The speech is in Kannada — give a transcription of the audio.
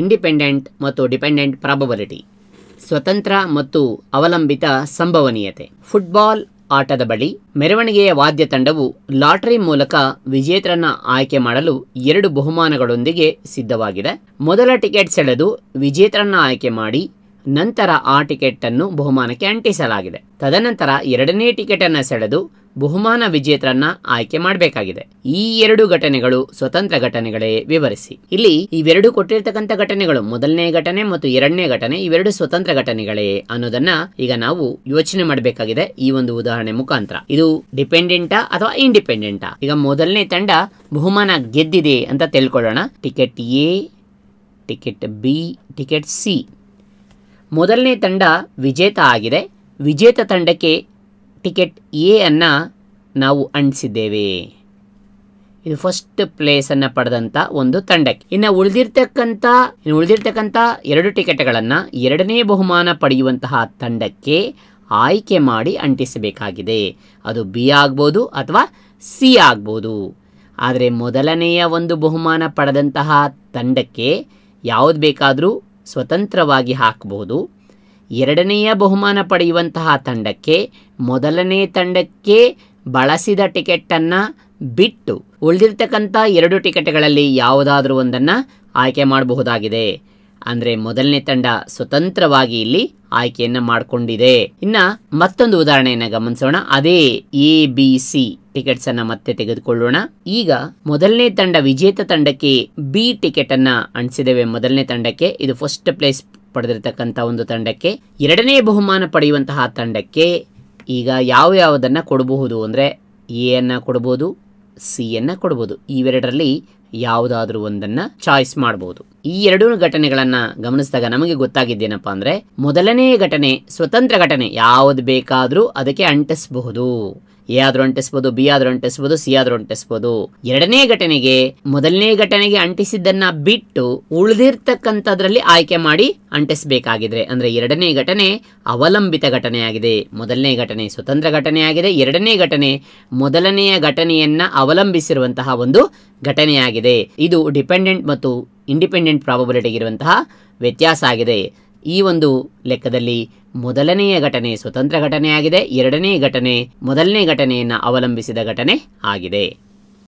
ಇಂಡಿಪೆಂಡೆಂಟ್ ಮತ್ತು ಡಿಪೆಂಡೆಂಟ್ ಪ್ರಾಬಬಿಲಿಟಿ ಸ್ವತಂತ್ರ ಮತ್ತು ಅವಲಂಬಿತ ಸಂಭವನೀಯತೆ ಫುಟ್ಬಾಲ್ ಆಟದ ಬಳಿ ಮೆರವಣಿಗೆಯ ವಾದ್ಯ ತಂಡವು ಲಾಟರಿ ಮೂಲಕ ವಿಜೇತರನ್ನ ಆಯ್ಕೆ ಮಾಡಲು ಎರಡು ಬಹುಮಾನಗಳೊಂದಿಗೆ ಸಿದ್ಧವಾಗಿದೆ ಮೊದಲ ಟಿಕೆಟ್ ಸೆಳೆದು ವಿಜೇತರನ್ನ ಆಯ್ಕೆ ಮಾಡಿ ನಂತರ ಆ ಅನ್ನು ಬಹುಮಾನಕ್ಕೆ ಅಂಟಿಸಲಾಗಿದೆ ತದನಂತರ ಎರಡನೇ ಟಿಕೆಟನ್ನು ಸೆಳೆದು ಬಹುಮಾನ ವಿಜೇತರನ್ನ ಆಯ್ಕೆ ಮಾಡಬೇಕಾಗಿದೆ ಈ ಎರಡು ಘಟನೆಗಳು ಸ್ವತಂತ್ರ ಘಟನೆಗಳೇ ವಿವರಿಸಿ ಇಲ್ಲಿ ಇವೆರಡು ಕೊಟ್ಟಿರ್ತಕ್ಕಂಥ ಘಟನೆಗಳು ಮೊದಲನೇ ಘಟನೆ ಮತ್ತು ಎರಡನೇ ಘಟನೆ ಇವೆರಡು ಸ್ವತಂತ್ರ ಘಟನೆಗಳೇ ಅನ್ನೋದನ್ನ ಈಗ ನಾವು ಯೋಚನೆ ಮಾಡಬೇಕಾಗಿದೆ ಈ ಒಂದು ಉದಾಹರಣೆ ಮುಖಾಂತರ ಇದು ಡಿಪೆಂಡೆಂಟಾ ಅಥವಾ ಇಂಡಿಪೆಂಡೆಂಟಾ ಈಗ ಮೊದಲನೇ ತಂಡ ಬಹುಮಾನ ಗೆದ್ದಿದೆ ಅಂತ ತಿಳ್ಕೊಳ್ಳೋಣ ticket A ticket B ticket C ಮೊದಲನೇ ತಂಡ ವಿಜೇತ ಆಗಿದೆ ವಿಜೇತ ತಂಡಕ್ಕೆ ಟಿಕೆಟ್ ಎ ಅನ್ನು ನಾವು ಅಂಟಿಸಿದ್ದೇವೆ ಇದು ಫಸ್ಟ್ ಪ್ಲೇಸನ್ನು ಪಡೆದಂಥ ಒಂದು ತಂಡಕ್ಕೆ ಇನ್ನು ಉಳಿದಿರ್ತಕ್ಕಂಥ ಇನ್ನು ಉಳಿದಿರ್ತಕ್ಕಂಥ ಎರಡು ಟಿಕೆಟ್ಗಳನ್ನು ಎರಡನೇ ಬಹುಮಾನ ಪಡೆಯುವಂತಹ ತಂಡಕ್ಕೆ ಆಯ್ಕೆ ಮಾಡಿ ಅಂಟಿಸಬೇಕಾಗಿದೆ ಅದು ಬಿ ಆಗ್ಬೋದು ಅಥವಾ ಸಿ ಆಗ್ಬೋದು ಆದರೆ ಮೊದಲನೆಯ ಒಂದು ಬಹುಮಾನ ಪಡೆದಂತಹ ತಂಡಕ್ಕೆ ಯಾವುದು ಬೇಕಾದರೂ ಸ್ವತಂತ್ರವಾಗಿ ಹಾಕಬಹುದು ಎರಡನೆಯ ಬಹುಮಾನ ಪಡೆಯುವಂತಹ ತಂಡಕ್ಕೆ ಮೊದಲನೇ ತಂಡಕ್ಕೆ ಬಳಸಿದ ಟಿಕೆಟನ್ನು ಬಿಟ್ಟು ಉಳಿದಿರ್ತಕ್ಕಂಥ ಎರಡು ಟಿಕೆಟ್ಗಳಲ್ಲಿ ಯಾವುದಾದ್ರೂ ಒಂದನ್ನು ಆಯ್ಕೆ ಮಾಡಬಹುದಾಗಿದೆ ಅಂದರೆ ಮೊದಲನೇ ತಂಡ ಸ್ವತಂತ್ರವಾಗಿ ಇಲ್ಲಿ ಆಯ್ಕೆಯನ್ನು ಮಾಡಿಕೊಂಡಿದೆ ಇನ್ನು ಮತ್ತೊಂದು ಉದಾಹರಣೆಯನ್ನು ಗಮನಿಸೋಣ ಅದೇ ಎ ಬಿ ಸಿ ಟಿಕೆಟ್ಸ್ ಅನ್ನ ಮತ್ತೆ ತೆಗೆದುಕೊಳ್ಳೋಣ ಈಗ ಮೊದಲನೇ ತಂಡ ವಿಜೇತ ತಂಡಕ್ಕೆ ಬಿ ಟಿಕೆಟ್ ಅನ್ನ ಅಣಿಸಿದ್ದೇವೆ ಮೊದಲನೇ ತಂಡಕ್ಕೆ ಇದು ಫಸ್ಟ್ ಪ್ಲೇಸ್ ಪಡೆದಿರತಕ್ಕಂತ ಒಂದು ತಂಡಕ್ಕೆ ಎರಡನೇ ಬಹುಮಾನ ಪಡೆಯುವಂತಹ ತಂಡಕ್ಕೆ ಈಗ ಯಾವ ಯಾವ್ದನ್ನ ಕೊಡಬಹುದು ಅಂದ್ರೆ ಎ ಅನ್ನು ಕೊಡಬಹುದು ಸಿ ಅನ್ನ ಕೊಡಬಹುದು ಇವೆರಡರಲ್ಲಿ ಯಾವುದಾದ್ರೂ ಒಂದನ್ನ ಚಾಯ್ಸ್ ಮಾಡಬಹುದು ಈ ಎರಡೂ ಘಟನೆಗಳನ್ನ ಗಮನಿಸಿದಾಗ ನಮಗೆ ಗೊತ್ತಾಗಿದ್ದೇನಪ್ಪ ಅಂದ್ರೆ ಮೊದಲನೇ ಘಟನೆ ಸ್ವತಂತ್ರ ಘಟನೆ ಯಾವ್ದು ಬೇಕಾದರೂ ಅದಕ್ಕೆ ಅಂಟಿಸಬಹುದು ಎ ಆದ್ರೂ ಅಂಟಿಸಬಹುದು ಬಿ ಆದ್ರೂ ಅಂಟಿಸಬಹುದು ಸಿ ಆದ್ರೂ ಅಂಟಿಸಬಹುದು ಎರಡನೇ ಘಟನೆಗೆ ಮೊದಲನೇ ಘಟನೆಗೆ ಅಂಟಿಸಿದ್ದನ್ನ ಬಿಟ್ಟು ಉಳಿದಿರ್ತಕ್ಕಂಥದ್ರಲ್ಲಿ ಆಯ್ಕೆ ಮಾಡಿ ಅಂಟಿಸಬೇಕಾಗಿದ್ರೆ ಅಂದ್ರೆ ಎರಡನೇ ಘಟನೆ ಅವಲಂಬಿತ ಘಟನೆಯಾಗಿದೆ ಮೊದಲನೇ ಘಟನೆ ಸ್ವತಂತ್ರ ಘಟನೆಯಾಗಿದೆ ಎರಡನೇ ಘಟನೆ ಮೊದಲನೆಯ ಘಟನೆಯನ್ನ ಅವಲಂಬಿಸಿರುವಂತಹ ಒಂದು ಘಟನೆಯಾಗಿದೆ ಇದು ಡಿಪೆಂಡೆಂಟ್ ಮತ್ತು ಇಂಡಿಪೆಂಡೆಂಟ್ ಇರುವಂತಹ ವ್ಯತ್ಯಾಸ ಆಗಿದೆ ಈ ಒಂದು ಲೆಕ್ಕದಲ್ಲಿ ಮೊದಲನೆಯ ಘಟನೆ ಸ್ವತಂತ್ರ ಘಟನೆಯಾಗಿದೆ ಎರಡನೇ ಘಟನೆ ಮೊದಲನೇ ಘಟನೆಯನ್ನು ಅವಲಂಬಿಸಿದ ಘಟನೆ ಆಗಿದೆ